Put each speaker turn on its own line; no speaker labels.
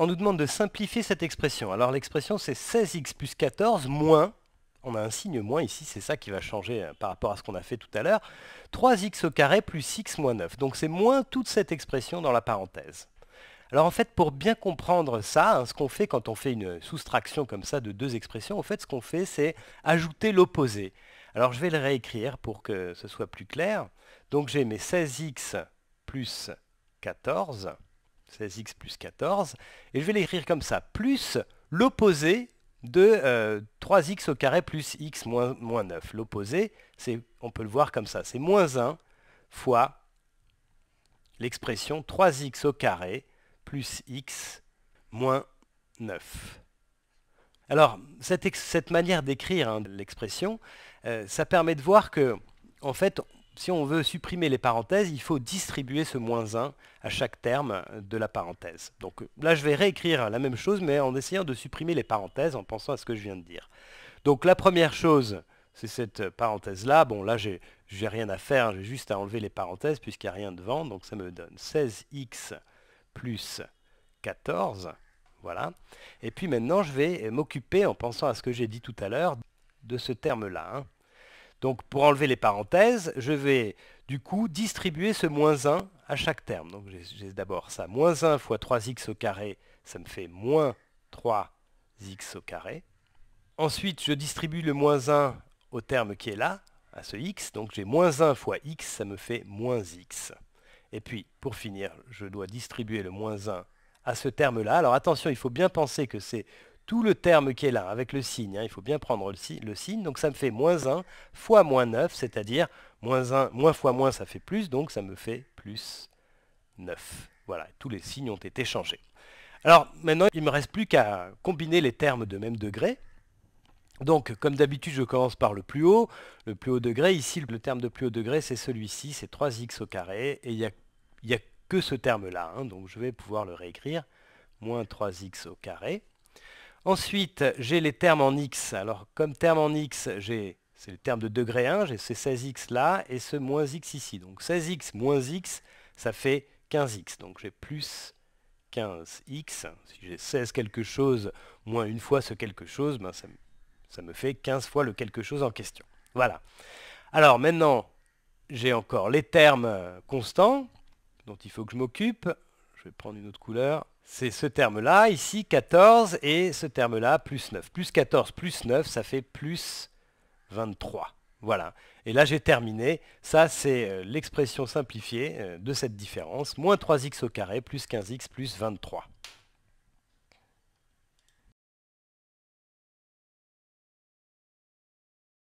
on nous demande de simplifier cette expression. Alors l'expression c'est 16x plus 14 moins, on a un signe moins ici, c'est ça qui va changer euh, par rapport à ce qu'on a fait tout à l'heure, 3x au carré plus x moins 9. Donc c'est moins toute cette expression dans la parenthèse. Alors en fait, pour bien comprendre ça, hein, ce qu'on fait quand on fait une soustraction comme ça de deux expressions, en fait ce qu'on fait c'est ajouter l'opposé. Alors je vais le réécrire pour que ce soit plus clair. Donc j'ai mes 16x plus 14 16x plus 14. Et je vais l'écrire comme ça, plus l'opposé de 3x euh, au carré plus x moins, 9. L'opposé, on peut le voir comme ça, c'est moins 1 fois l'expression 3x au carré plus x moins 9. Alors, cette, manière d'écrire hein, l'expression, euh, ça permet de voir que, en fait, si on veut supprimer les parenthèses, il faut distribuer ce moins 1 à chaque terme de la parenthèse. Donc là, je vais réécrire la même chose, mais en essayant de supprimer les parenthèses, en pensant à ce que je viens de dire. Donc la première chose, c'est cette parenthèse-là. Bon, là, je n'ai rien à faire, j'ai juste à enlever les parenthèses puisqu'il n'y a rien devant. Donc ça me donne 16x plus 14. Voilà. Et puis maintenant, je vais m'occuper, en pensant à ce que j'ai dit tout à l'heure, de ce terme-là. Hein. Donc pour enlever les parenthèses, je vais du coup distribuer ce moins 1 à chaque terme. Donc j'ai d'abord ça, moins 1 fois 3x au carré, ça me fait moins 3x au carré. Ensuite, je distribue le moins 1 au terme qui est là, à ce x, donc j'ai moins 1 fois x, ça me fait moins x. Et puis, pour finir, je dois distribuer le moins 1 à ce terme-là. Alors attention, il faut bien penser que c'est tout le terme qui est là, avec le signe. Hein, il faut bien prendre le, signe. Donc ça me fait moins 1 fois moins 9, c'est-à-dire moins 1, moins fois moins, ça fait plus, donc ça me fait plus 9. Voilà, tous les signes ont été changés. Alors maintenant, il ne me reste plus qu'à combiner les termes de même degré. Donc, comme d'habitude, je commence par le plus haut. Le plus haut degré, ici, le terme de plus haut degré, c'est celui-ci, c'est 3x au carré, et il n'y a, y a, que ce terme-là. Hein, donc, je vais pouvoir le réécrire. Moins 3x au carré Ensuite, j'ai les termes en x. Alors, comme terme en x, j'ai c'est le terme de degré 1, j'ai ces 16x là et ce moins x ici. Donc 16x moins x, ça fait 15x. Donc j'ai plus 15x. Si j'ai 16 quelque chose moins une fois ce quelque chose, ben, ça, ça me fait 15 fois le quelque chose en question. Voilà. Alors maintenant, j'ai encore les termes euh, constants dont il faut que je m'occupe je vais prendre une autre couleur. C'est ce terme-là, ici 14, et ce terme-là, plus 9. Plus 14, plus 9, ça fait plus 23. Voilà. Et là, j'ai terminé. Ça, c'est euh, l'expression simplifiée euh, de cette différence. Moins 3x au carré, plus 15x, plus 23.